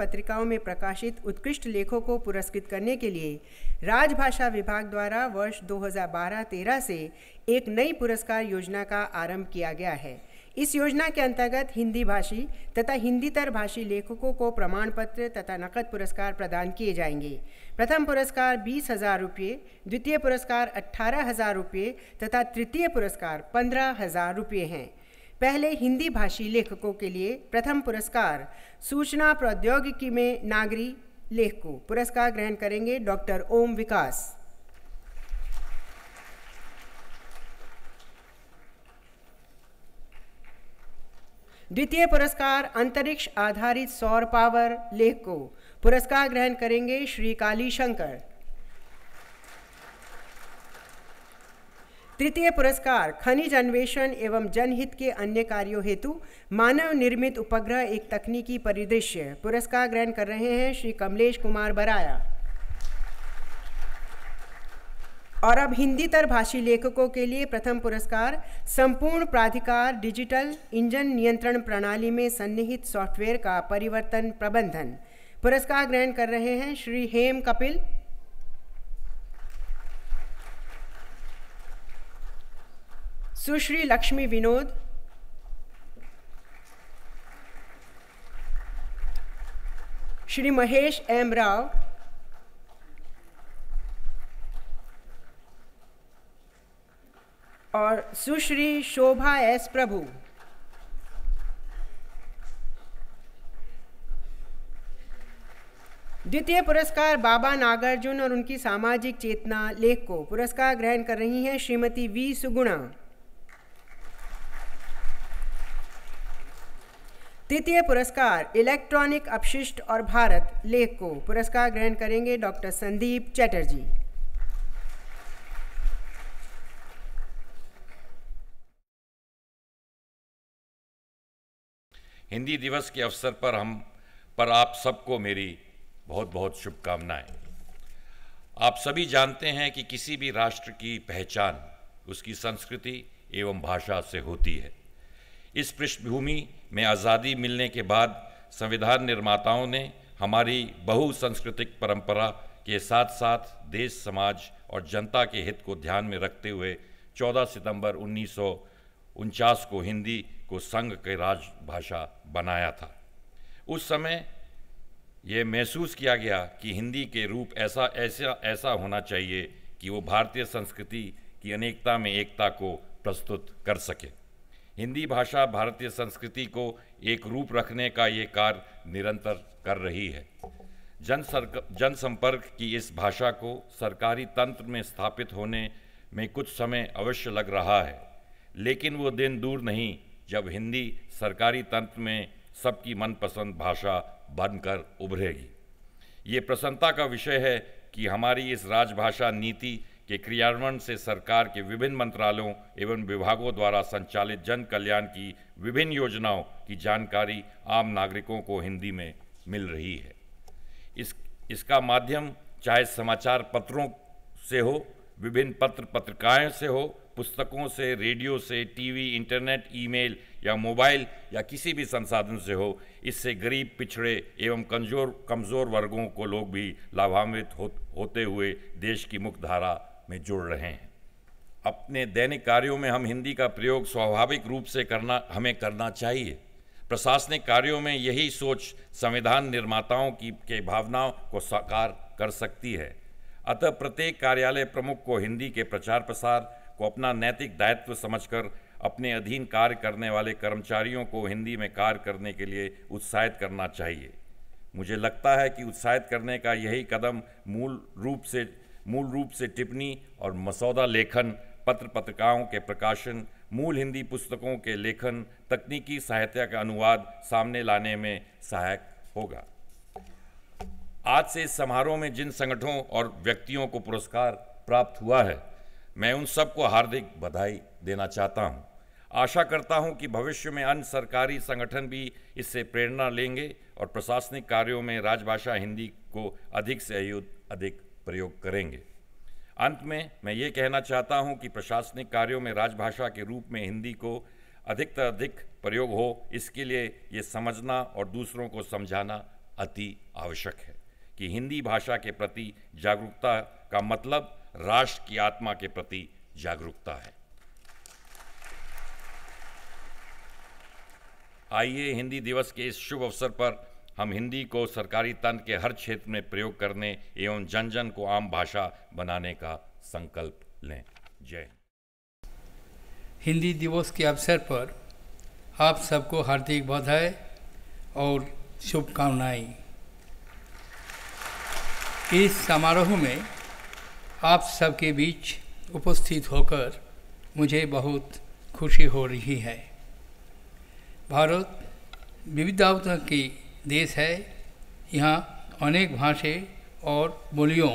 पत्रिकाओं में प्रकाशित उत्कृष्ट लेखों को पुरस्कृत करने के लिए राजभाषा विभाग द्वारा वर्ष 2012-13 से एक नई पुरस्कार योजना का आरंभ किया गया है इस योजना के अंतर्गत हिंदी भाषी तथा हिंदी तर भाषी लेखकों को प्रमाण पत्र तथा नकद पुरस्कार प्रदान किए जाएंगे प्रथम पुरस्कार बीस हज़ार रुपये द्वितीय पुरस्कार अट्ठारह हज़ार रुपये तथा तृतीय पुरस्कार पंद्रह हज़ार रुपये हैं पहले हिंदी भाषी लेखकों के लिए प्रथम पुरस्कार सूचना प्रौद्योगिकी में नागरी लेख को पुरस्कार ग्रहण करेंगे डॉक्टर ओम विकास द्वितीय पुरस्कार अंतरिक्ष आधारित सौर पावर लेख को पुरस्कार ग्रहण करेंगे श्री काली शंकर तृतीय पुरस्कार खनिज अन्वेषण एवं जनहित के अन्य कार्यों हेतु मानव निर्मित उपग्रह एक तकनीकी परिदृश्य पुरस्कार ग्रहण कर रहे हैं श्री कमलेश कुमार बराया और अब हिंदी तर भाषी लेखकों के लिए प्रथम पुरस्कार संपूर्ण प्राधिकार डिजिटल इंजन नियंत्रण प्रणाली में सन्निहित सॉफ्टवेयर का परिवर्तन प्रबंधन पुरस्कार ग्रहण कर रहे हैं श्री हेम कपिल सुश्री लक्ष्मी विनोद श्री महेश एम राव और सुश्री शोभा एस प्रभु द्वितीय पुरस्कार बाबा नागार्जुन और उनकी सामाजिक चेतना लेख को पुरस्कार ग्रहण कर रही हैं श्रीमती वी सुगुणा तृतीय पुरस्कार इलेक्ट्रॉनिक अपशिष्ट और भारत लेख को पुरस्कार ग्रहण करेंगे डॉक्टर संदीप चटर्जी हिंदी दिवस के अवसर पर हम पर आप सबको मेरी बहुत बहुत शुभकामनाएं आप सभी जानते हैं कि किसी भी राष्ट्र की पहचान उसकी संस्कृति एवं भाषा से होती है इस पृष्ठभूमि में आज़ादी मिलने के बाद संविधान निर्माताओं ने हमारी बहुसंस्कृतिक परंपरा के साथ साथ देश समाज और जनता के हित को ध्यान में रखते हुए 14 सितंबर उन्नीस को हिंदी को संघ के राजभाषा बनाया था उस समय ये महसूस किया गया कि हिंदी के रूप ऐसा ऐसा ऐसा होना चाहिए कि वो भारतीय संस्कृति की अनेकता में एकता को प्रस्तुत कर सकें हिंदी भाषा भारतीय संस्कृति को एक रूप रखने का ये कार्य निरंतर कर रही है जन जनसंपर्क की इस भाषा को सरकारी तंत्र में स्थापित होने में कुछ समय अवश्य लग रहा है लेकिन वो दिन दूर नहीं जब हिंदी सरकारी तंत्र में सबकी मनपसंद भाषा बनकर उभरेगी ये प्रसन्नता का विषय है कि हमारी इस राजभाषा नीति के क्रियान्वयन से सरकार के विभिन्न मंत्रालयों एवं विभागों द्वारा संचालित जन कल्याण की विभिन्न योजनाओं की जानकारी आम नागरिकों को हिंदी में मिल रही है इस इसका माध्यम चाहे समाचार पत्रों से हो विभिन्न पत्र पत्रिकाएं से हो पुस्तकों से रेडियो से टीवी इंटरनेट ईमेल या मोबाइल या किसी भी संसाधन से हो इससे गरीब पिछड़े एवं कमजोर कमज़ोर वर्गों को लोग भी लाभान्वित हो, होते हुए देश की मुख्यधारा में जुड़ रहे हैं अपने दैनिक कार्यों में हम हिंदी का प्रयोग स्वाभाविक रूप से करना हमें करना चाहिए प्रशासनिक कार्यों में यही सोच संविधान निर्माताओं की के भावनाओं को साकार कर सकती है अतः प्रत्येक कार्यालय प्रमुख को हिंदी के प्रचार प्रसार को अपना नैतिक दायित्व समझकर अपने अधीन कार्य करने वाले कर्मचारियों को हिंदी में कार्य करने के लिए उत्साहित करना चाहिए मुझे लगता है कि उत्साहित करने का यही कदम मूल रूप से मूल रूप से टिप्पणी और मसौदा लेखन पत्र पत्रिकाओं के प्रकाशन मूल हिंदी पुस्तकों के लेखन तकनीकी सहायता का अनुवाद सामने लाने में सहायक होगा आज से इस समारोह में जिन संगठनों और व्यक्तियों को पुरस्कार प्राप्त हुआ है मैं उन सबको हार्दिक बधाई देना चाहता हूं। आशा करता हूं कि भविष्य में अन्य सरकारी संगठन भी इससे प्रेरणा लेंगे और प्रशासनिक कार्यों में राजभाषा हिंदी को अधिक से अधिक प्रयोग करेंगे अंत में मैं ये कहना चाहता हूँ कि प्रशासनिक कार्यों में राजभाषा के रूप में हिंदी को अधिकतर अधिक प्रयोग हो इसके लिए ये समझना और दूसरों को समझाना अति आवश्यक है कि हिंदी भाषा के प्रति जागरूकता का मतलब राष्ट्र की आत्मा के प्रति जागरूकता है आइए हिंदी दिवस के इस शुभ अवसर पर हम हिंदी को सरकारी तंत्र के हर क्षेत्र में प्रयोग करने एवं जन जन को आम भाषा बनाने का संकल्प लें जय हिंदी दिवस के अवसर पर आप सबको हार्दिक बधाई और शुभकामनाएं इस समारोह में आप सबके बीच उपस्थित होकर मुझे बहुत खुशी हो रही है भारत विविधताओं की देश है यहाँ अनेक भाषे और बोलियों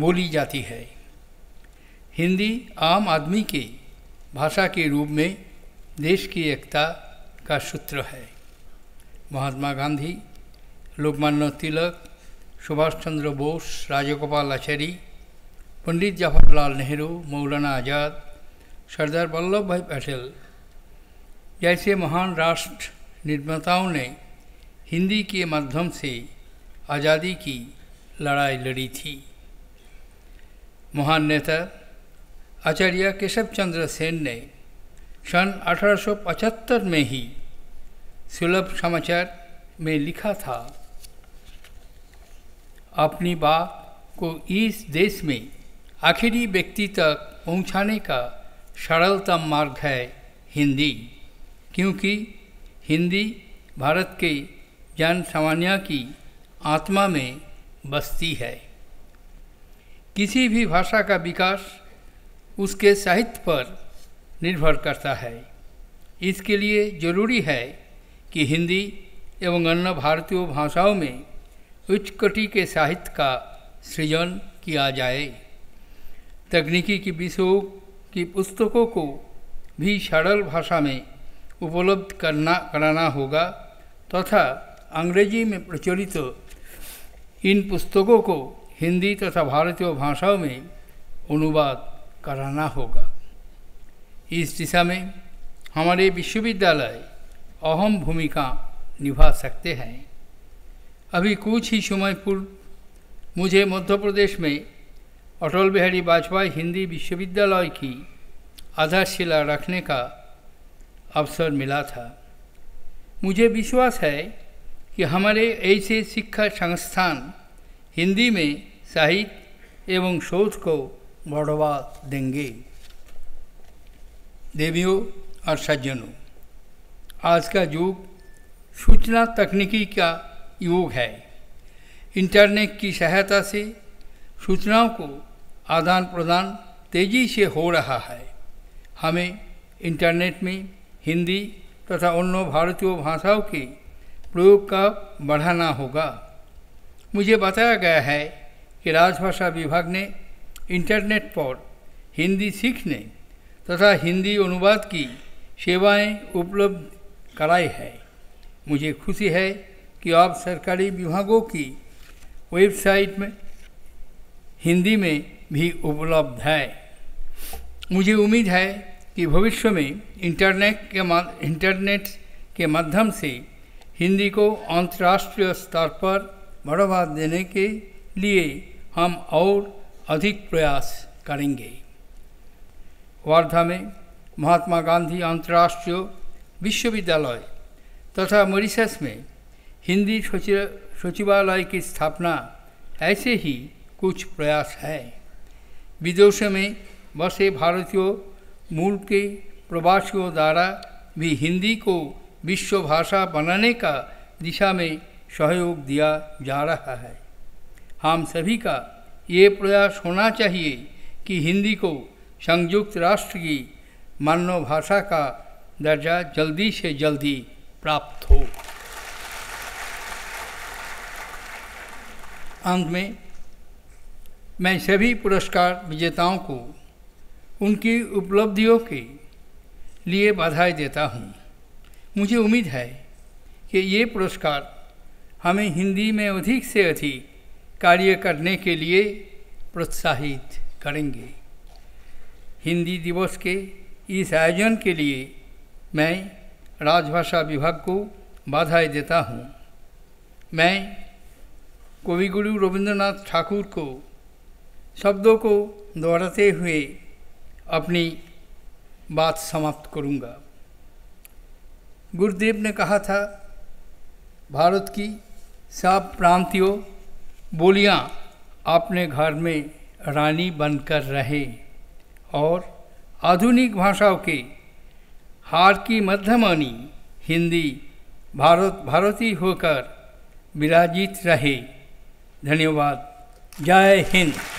बोली जाती है हिंदी आम आदमी के भाषा के रूप में देश की एकता का सूत्र है महात्मा गांधी लोकमान्य तिलक सुभाष चंद्र बोस राजगोपाल आचार्य पंडित जवाहरलाल नेहरू मौलाना आज़ाद सरदार वल्लभ भाई पटेल जैसे महान राष्ट्र निर्माताओं ने हिंदी के माध्यम से आज़ादी की लड़ाई लड़ी थी महान नेता आचार्य केशव चंद्र सेन ने सन अठारह में ही सुलभ समाचार में लिखा था अपनी बात को इस देश में आखिरी व्यक्ति तक पहुंचाने का सरलतम मार्ग है हिंदी क्योंकि हिंदी भारत के जन सामान्या की आत्मा में बसती है किसी भी भाषा का विकास उसके साहित्य पर निर्भर करता है इसके लिए जरूरी है कि हिंदी एवं अन्य भारतीय भाषाओं में उच्चकोटि के साहित्य का सृजन किया जाए तकनीकी की विषयों की पुस्तकों को भी सरल भाषा में उपलब्ध करना कराना होगा तथा तो अंग्रेजी में प्रचलित इन पुस्तकों को हिंदी तथा भारतीय भाषाओं में अनुवाद कराना होगा इस दिशा में हमारे विश्वविद्यालय अहम भूमिका निभा सकते हैं अभी कुछ ही समय पूर्व मुझे मध्य प्रदेश में अटल बिहारी वाजपेयी हिंदी विश्वविद्यालय की आधारशिला रखने का अवसर मिला था मुझे विश्वास है कि हमारे ऐसे शिक्षा संस्थान हिंदी में साहित्य एवं शोध को बढ़ावा देंगे देवियों और सज्जनों आज का युग सूचना तकनीकी का युग है इंटरनेट की सहायता से सूचनाओं को आदान प्रदान तेजी से हो रहा है हमें इंटरनेट में हिंदी तथा अन्य भारतीय भाषाओं के प्रयोग का बढ़ाना होगा मुझे बताया गया है कि राजभाषा विभाग ने इंटरनेट पर हिंदी सीखने तथा हिंदी अनुवाद की सेवाएं उपलब्ध कराई है मुझे खुशी है कि आप सरकारी विभागों की वेबसाइट में हिंदी में भी उपलब्ध है मुझे उम्मीद है कि भविष्य में इंटरनेट के इंटरनेट के माध्यम से हिंदी को अंतर्राष्ट्रीय स्तर पर बढ़ावा देने के लिए हम और अधिक प्रयास करेंगे वर्धा में महात्मा गांधी अंतर्राष्ट्रीय विश्वविद्यालय तथा मॉरिशस में हिंदी सचिवालय की स्थापना ऐसे ही कुछ प्रयास है विदेशों में बसे भारतीयों मूल के प्रवासियों द्वारा भी हिंदी को विश्व भाषा बनाने का दिशा में सहयोग दिया जा रहा है हम सभी का ये प्रयास होना चाहिए कि हिंदी को संयुक्त राष्ट्र की मानव भाषा का दर्जा जल्दी से जल्दी प्राप्त हो अंत में मैं सभी पुरस्कार विजेताओं को उनकी उपलब्धियों के लिए बधाई देता हूँ मुझे उम्मीद है कि ये पुरस्कार हमें हिंदी में अधिक से अधिक कार्य करने के लिए प्रोत्साहित करेंगे हिंदी दिवस के इस आयोजन के लिए मैं राजभाषा विभाग को बाधाएं देता हूँ मैं कविगुरु रविंद्रनाथ ठाकुर को शब्दों को दोहराते हुए अपनी बात समाप्त करूँगा गुरुदेव ने कहा था भारत की सब प्रांतियों बोलियाँ अपने घर में रानी बनकर रहे और आधुनिक भाषाओं के हार की मध्यमानी हिंदी भारत भारती होकर विराजित रहे धन्यवाद जय हिंद